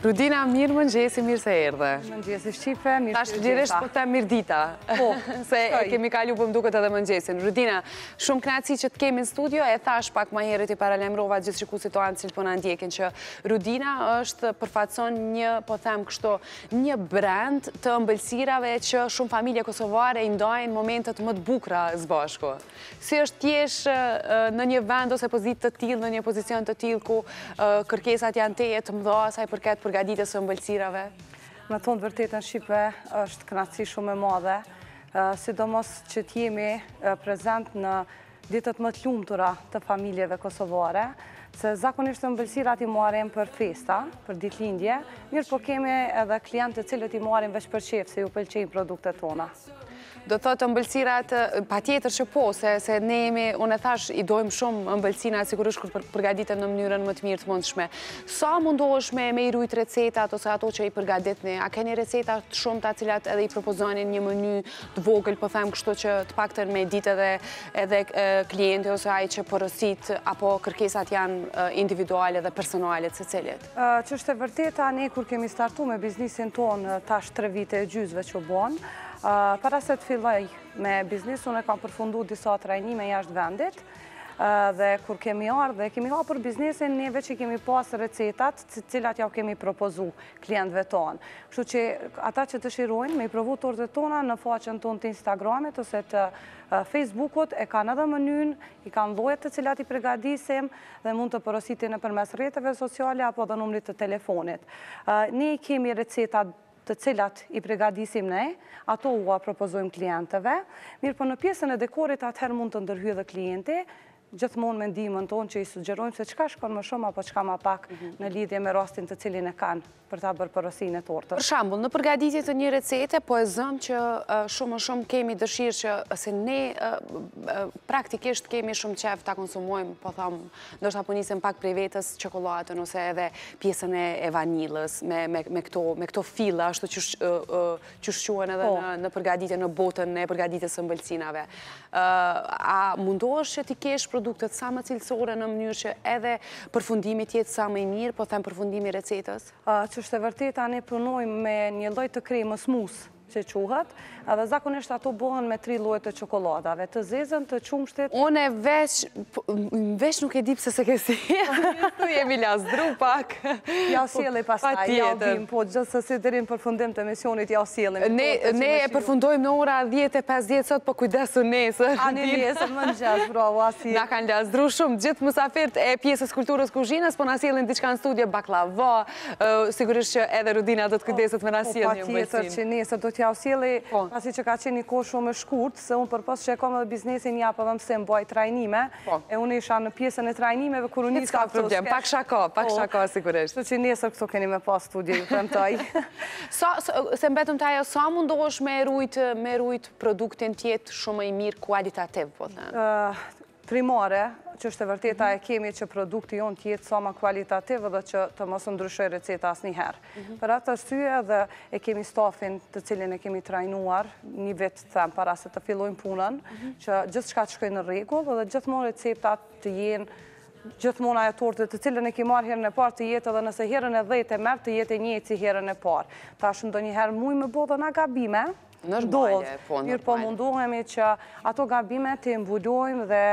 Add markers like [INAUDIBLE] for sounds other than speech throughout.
Rudina, mirë më nxjesi, mirë se erdhe. Më nxjesi Shqipe, mirë se erdhe. Ta shqirësht për ta mirë dita. Po, [LAUGHS] se kemi kalu për po mduket edhe më Rudina, shumë knaci që të kemi në studio, e thash pak ma herët i paralemrova gjithë që ku situanë cilë për po në ndjekin, që Rudina është përfacon një, po them kështo, një brand të mbëlsirave që shumë familje kosovare i ndajnë momentet më të bukra zbashko. Si është tjesh në një vend ose të në një pozicion të ku kërkesat janë teje të përgaditës së mbëlsirave? Me tonë të Shqipe është knatësi shumë e madhe, sidomos që t'jemi prezent në ditët më t'lumë tëra të familjeve kosovare, se zakonishtë mbëlsirat i muarem për festa, për ditë lindje, njërë po kemi edhe klientët cilët i muarem veç për qefë se ju pëlqejmë produktet tona do të thotë mbëlsirat, pa tjetër që po, se ne jemi, unë e thash, i dojmë shumë mbëlsina, si kur është kërë përgaditën në mënyrën më të mirë të mundshme. Sa mundosh me me i rujtë recetat, ose ato që i përgaditën e, a keni recetat shumë të acilat edhe i propozonin një mëny të vogël, po thajmë kështu që të pak tërë me ditë edhe klienti, ose aj që përësit, po apo kërkesat janë individuale dhe personale të cilët? Që e vërteta, ne kur kemi startu me biznisin ton tash tre vite e gjyzve që bonë, Para se të filloj me biznis, unë e kam përfundu disa të rajnime jashtë vendit, dhe kur kemi ardhë dhe kemi hapër biznesin, neve që kemi pasë recetat cilat ja kemi propozu klientve tonë. Kështu që ata që të shirojnë me i provu të tona në faqën tonë të Instagramit ose të Facebookot e kanë edhe mënyn, i kanë lojet të cilat i pregadisim dhe mund të përositin e përmes rreteve sociale apo dhe numrit të telefonit. Ne kemi recetat të cilat i pregadisim ne, ato ua propozojmë klientëve, mirë për po në pjesën e dekorit atëherë mund të ndërhyë dhe klienti, gjithmonë me ndimën tonë që i sugjerojmë se qka shkon më shumë apo qka ma pak mhm. në lidhje me rastin të cilin e kanë për ta bërë përësin e tortës. Për shambull, në përgaditit të një recete, po e zëmë që shumë shumë kemi dëshirë që se ne praktikisht kemi shumë qef të konsumojmë, po thamë, ndoshta punisim po pak prej vetës qokolatën ose edhe pjesën e vanilës me këto fila, ashtu që shquen edhe po. në përgaditit në botën e përgaditit së mbëlsinave. A mundohës që ti kesh produktet sa më cilësore në mënyrë që edhe përfundimi tjetë sa më i mirë, po them përfundimi recetës? është e vërtit, anë e punojmë me një lojtë të kremës musë, që quhet, dhe zakonisht ato bohen me tri lojt të qokoladave, të zezën, të qumshtit. Unë e veç, veç nuk e dipë se se kësi. [LAUGHS] Tu jemi lasdru pak. Ja sjeli pasaj, ja vim, po gjithë sësi dërin për fundim të emisionit, ja sjeli. Ne e përfundojmë në ora 10.50 sot, po kujdesu nesër. Ani nesër, më në gjithë, bravo, asjeli. Na kanë lasdru shumë, gjithë mësafirt e pjesës kulturës kuzhinës, po nasjelin diqka në studio baklava, sigurisht që edhe rudina do të kujdesit me nasi nasjeli. Po pa tjetër që nesër do t t'ja osjeli po. pasi që ka qenë një kohë shumë e shkurt, se unë për posë që e komë edhe biznesin një apëve mëse më bëjë trajnime, po. e unë isha në pjesën e trajnimeve, kur unë njësë ka problem, pak shako, pak po. shako, sigurisht. Së që njësër këto keni me posë studi, ju përëntoj. [LAUGHS] Se mbetëm të ajo, sa mundosh me rujtë produktin tjetë shumë i mirë kualitativ, po të? primare që është e vërteta e kemi që produkti jonë tjetë soma kvalitativë dhe që të mësë ndryshoj receta asë herë. Për atë ështyje dhe e kemi stafin të cilin e kemi trajnuar një vetë të temë para se të fillojnë punën, që gjithë shka të shkojnë në regullë dhe gjithmonë receptat të jenë gjithmonë aja tortët të cilin e ki marë herën e parë të jetë dhe nëse herën e dhejtë e mërë të jetë e njëtë si herën e parë. Ta shumë do njëherë mujë më bodhë nga gabime, Nërmale, po, Mirë po mundohemi që ato gabimet të imbulojmë dhe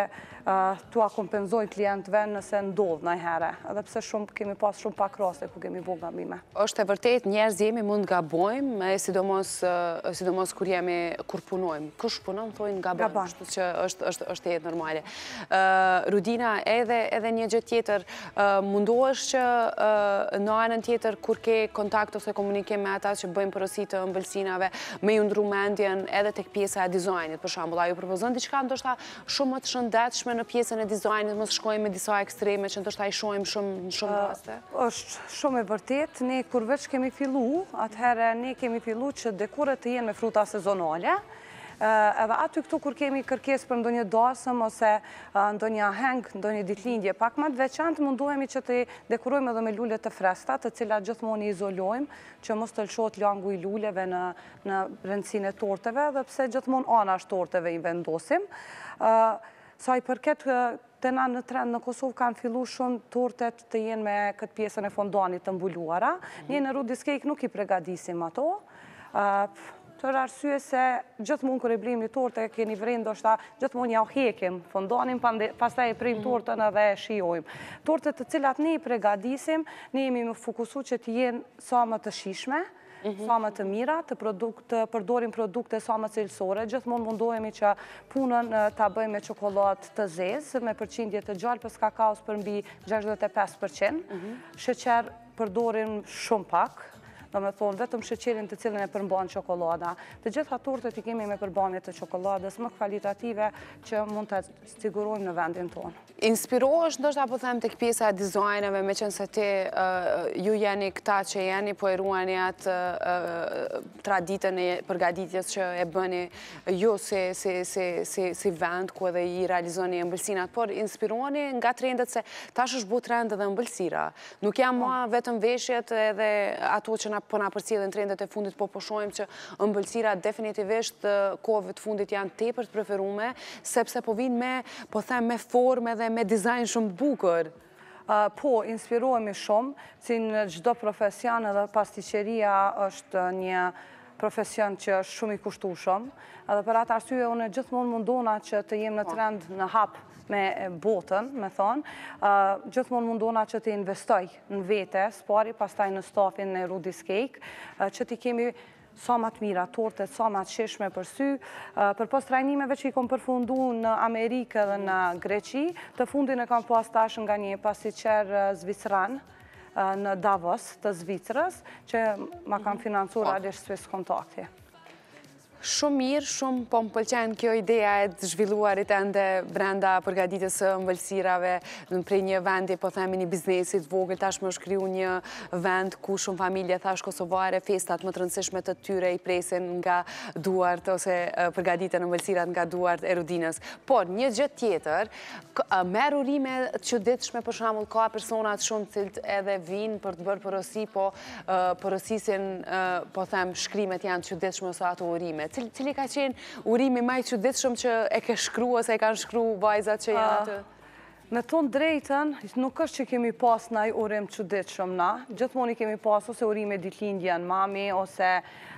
të akompenzoj klientve nëse ndodhë në herë, edhe pëse shumë kemi pas shumë pak rase ku kemi bo nga mime. Êshtë e vërtet njerëz jemi mund nga bojmë, sidomos kur jemi, kur punojmë. Kësh punon, thojnë nga bojmë, që është jetë normale. Rudina, edhe një gjë tjetër, mundohësht që në anën tjetër, kur ke kontakt ose komunikim me ata që bëjmë përësit të mbëlsinave, me ju ndru mendjen edhe të këpjesa e dizajnit, për shambull, a ju propozën diqka ndoshta shumë më të shëndetshme në pjesën e dizajnit, mos shkojmë me disa ekstreme, që ndështë a i shojmë shumë në shumë në raste? Êshtë shumë e vërtet, ne kur kemi fillu, atëherë ne kemi fillu që dekore të jenë me fruta sezonale, edhe aty këtu kur kemi kërkes për ndonjë dosëm ose ndonjë aheng, ndonjë ditlindje pak ma të veçantë, mundohemi që të dekurojmë edhe me lullet të fresta, të cilat gjithmoni izolojmë, që mos të lëshot langu i lulleve në rëndësine torteve, dhe pse gjithmon anasht torteve i vendosim. Sa i përket të na në trend në Kosovë kanë fillu shumë turtet të jenë me këtë pjesën e fondonit të mbuluara. Mhm. Një në rrë diskejk nuk i pregadisim ato. të arsye se gjithë mund kërë i blim një keni vrejnë do shta, gjithë mund një auhekim, fondonim, pas ta i prim mhm. turten edhe shiojmë. Turtet të cilat ne i pregadisim, ne imi më fokusu që të jenë sa më të shishme, Mhm. samë të mira, të përdorim produkte samë cilësore. Gjithmonë mundohemi që punën të bëjmë me qokolat të zezë, me përqindje të gjallë për skakaos për mbi 65%. Mhm. sheqer përdorim shumë pak, dhe me thonë vetëm shëqerin të cilën e përmbanë qokolada. Të gjitha turtët i kemi me përmbanit të qokoladës më kvalitative që mund të sigurojmë në vendin tonë. Inspirohësht ndoshtë apo them të këpisa e dizajneve me qënë se ti ju jeni këta që jeni po e ruani atë traditën e përgaditjes që e bëni ju si vend ku edhe i realizoni e mbëlsinat, por inspirohëni nga trendet se tash është bu trend edhe mbëlsira. Nuk jam po. vetëm veshjet edhe ato që na përna po përsi edhe në trendet e fundit, po përshojmë po që mbëlsira definitivisht kove të fundit janë te për të preferume, sepse po vinë me, po them, me forme dhe me dizajn shumë bukër. Po, inspiruemi shumë, si në gjdo profesion edhe pasticeria është një profesion që është shumë i kushtu shumë, edhe për atë arsye, unë gjithmonë mundona që të jemë në po. trend në hapë, me botën, me thonë, gjithmonë mundona që të investoj në vete, spari pastaj në stafin në Rudis Cake, që t'i kemi sa matë mira, torte, sa matë sheshme për sy, për post trajnimeve që i kom përfundu në Amerikë dhe në Greqi, të fundin e kam pas tash nga një pasi qërë Zvicran, në Davos të Zvicrës, që ma kam mhm. financuar adesh Swiss Kontakti. Shumë mirë, shumë po më pëlqenë kjo ideja e të zhvilluarit ende brenda përgaditës mëllësirave në prej një vendi, po themi një biznesit vogël, tash më shkryu një vend ku shumë familje, tash Kosovare, festat më të rëndësishme të tyre i presin nga duart, ose përgaditën mëllësirat nga duart e rudinës. Por, një gjëtë tjetër, merurime që ditëshme për shumë ka personat shumë cilt edhe vinë për të bërë përësi, po përësisin, po them, shkrimet janë që ditëshme ose ato urimet cili ka qenë urimi maj që ditë shumë që e ke shkru ose e kanë shkru vajzat që janë ah. të... Me të drejten, nuk është që kemi pas në ajë urim që ditë shumë na. Gjëtë moni kemi pas ose urime e në mami, ose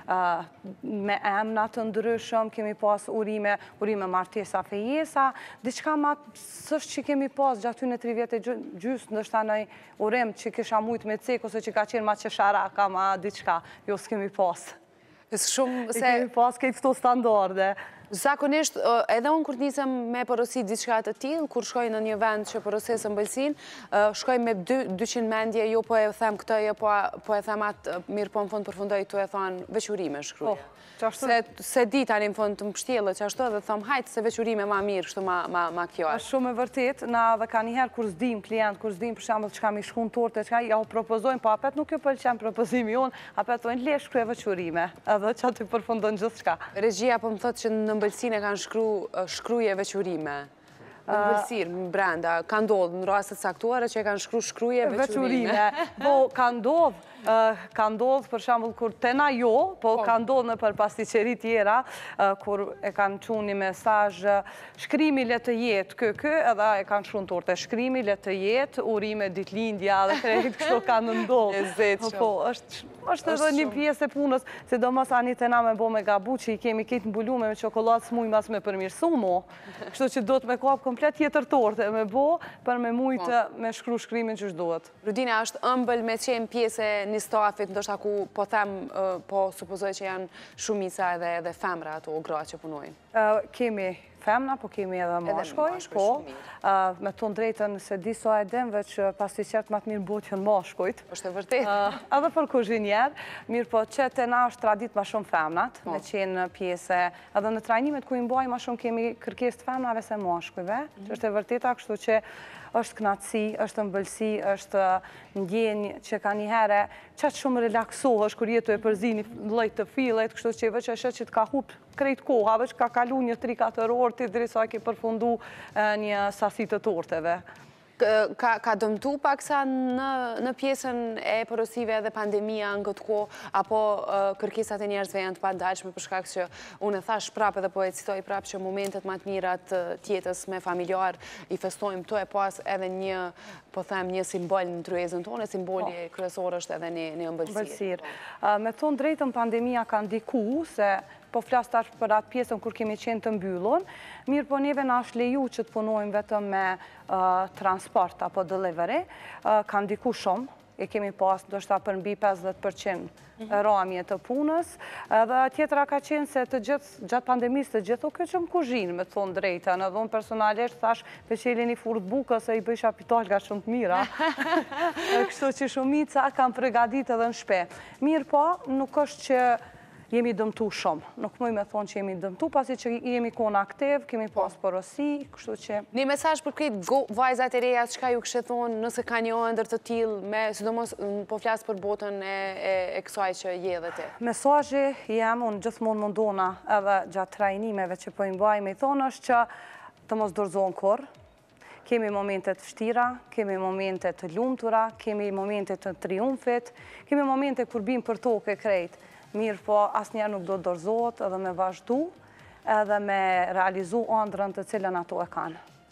ah, me emna të ndryshëm, kemi pas urime, urime martesa, fejesa, dhe ma sështë që kemi pas gjatë ty në tri vjetë e gjysë, nështë ta në urim që kësha mujtë me cek, ose që ka qenë ma që ka ma diqka, jo së pas. Shumë se... E kemi pas këtë të standarde. Zakonisht, edhe unë kur njësëm me porosit diçka të tilë, kur shkoj në një vend që porosesë mbëlsin, shkoj me 200 mendje, jo po e them këtë, jo po, po e them atë mirë po në fund përfundoj të e thonë vequrime shkruje. Oh, se di tani më fund të më pështjelë, që ashtu edhe thomë hajtë se vequrime ma mirë, shtu ma kjo e. Shumë e vërtit, na dhe ka njëherë kur zdim klient, kur zdim për shambë të shka mi shkun torte, të shka ja o propozojnë, po apet nuk ju pëlqen propozimi unë, apet thonë le shkruje vequrime, edhe që aty përfundon gjithë shka. Regjia po më thotë që në ëmbëlsin e kanë shkru, shkruje vequrime? më brenda, ka ndodhë në rrasët saktuare që e kanë shkru shkruje vequrime? [LAUGHS] po, ka ndodhë, ka ndodhë për shambull kur tena jo, po, po. ka ndodhë në për pasticeri tjera, kur e kanë qunë një mesaj, shkrimi le të jetë kë kë, edhe e kanë shkru në torte, shkrimi le të jetë, urime ditë lindja dhe krejtë [LAUGHS] kështu ka në ndodhë. E Po, është është edhe një pjesë e punës, se do mësë anë të na me bo me gabu që i kemi kitë në me qokolatë së mujë masë me përmirësu mu, [LAUGHS] kështu që do të me kapë komplet jetër torte e me bo për me mujë të po. me shkru shkrimin që shdojtë. Rudina, është ëmbël me qenë pjesë e një stafit, ndoshta ku po them, po supozoj që janë shumisa edhe femra ato u gra që punojnë? Kemi, femna, po kemi edhe mashkoj, po, me të drejten se diso e demve që pas të i qetë matë mirë botë që në mashkojt. Êshtë e vërtet. Edhe për kushin mirë po që të na është tradit ma shumë femnat, po. me qenë pjese, edhe në trajnimet ku i mbaj ma shumë kemi kërkes të femnave se mashkojve, mhm. që është e vërteta, kështu që është knatësi, është mbëllësi, është ndjenjë që ka një herë qatë shumë relaxohë, është kur jetu e përzi lojtë të filet, kështu që e vëqë është që të ka hupë krejt koha, veç ka kalu një 3-4 orë të drisa ke përfundu një sasit të torteve. Ka dëmtu pak sa në pjesën e përësive dhe pandemija në këtë ko, apo kërkisat e njerëzve janë të pa ndalëshme përshkak që unë e thash prapë dhe po e citoj prapë që momentet matë mirat tjetës me familjar i festojmë të e pas edhe një, po them, një simbol në tryezën tonë, simboli po. është edhe një mbëlsirë. Me thonë drejtën pandemija ka ndiku se po flasë tash për atë pjesën kër kemi qenë të mbyllon, mirë po neve në ashtë leju që të punojmë vetëm me transport apo delivery, kanë diku shumë, e kemi pasë në shta për nbi 50% mhm. ramje të punës, dhe tjetra ka qenë se të gjithë, gjatë pandemisë të gjithë, o këtë që më kuzhinë, me të thonë drejten, edhe unë personalisht thash, për që i leni furt bukës, e i bëjshë apital ka shumë të mira, [LAUGHS] kështu që shumica kam pregadit edhe në shpe. Mirë po, nuk është që jemi dëmtu shumë. Nuk mëj me thonë që jemi dëmtu, pasi që jemi kona aktiv, kemi pas përësi, kështu që... Një mesaj për këtë vajzat e reja, që ka ju kështë thonë, nëse ka një ndërtë të tilë, me së do mos po flasë për botën e kësaj që je dhe ti? Mesajë jemë, unë gjithmonë mundona edhe gjatë trajnimeve që pojmë baj me thonë, është që të mos dorzonë korë, kemi momentet fështira, kemi momente të lumtura, kemi momentet të triumfit, kemi momente kur bim për toke krejtë mirë po asë njerë nuk do të dorzot edhe me vazhdu edhe me realizu andrën të cilën ato e kanë.